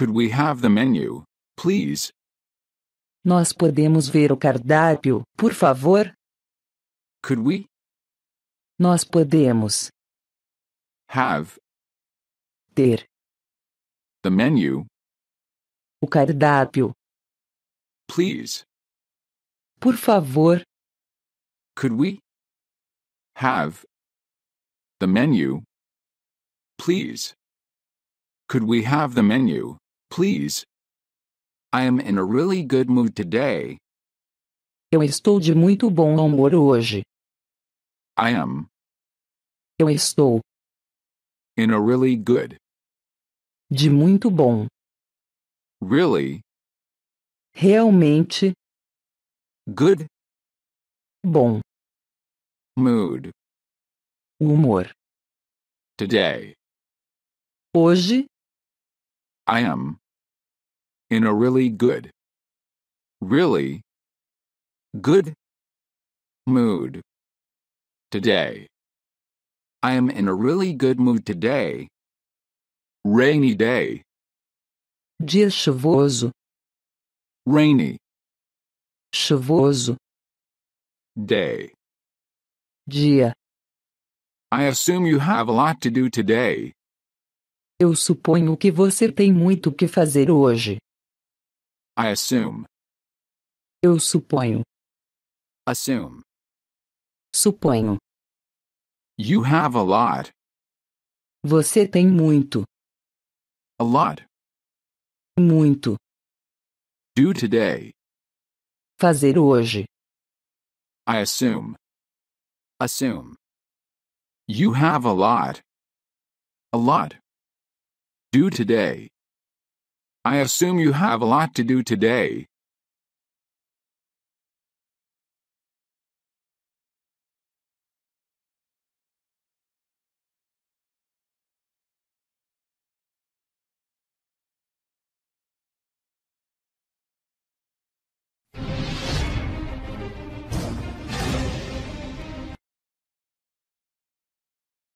Could we have the menu, please? Nós podemos ver o cardápio, por favor? Could we? Nós podemos have ter the menu o cardápio please por favor could we have the menu please could we have the menu please. I am in a really good mood today. Eu estou de muito bom humor hoje. I am Eu estou in a really good, de muito bom, really realmente good bom mood humor. today. Hoje, I am in a really good, really good mood today. I am in a really good mood today. Rainy day. Dia chuvoso. Rainy. Chuvoso. Day. Dia. I assume you have a lot to do today. Eu suponho que você tem muito o que fazer hoje. I assume. Eu suponho. Assume. Suponho. You have a lot. Você tem muito. A lot. Muito. Do today. Fazer hoje. I assume. Assume. You have a lot. A lot. Do today. I assume you have a lot to do today.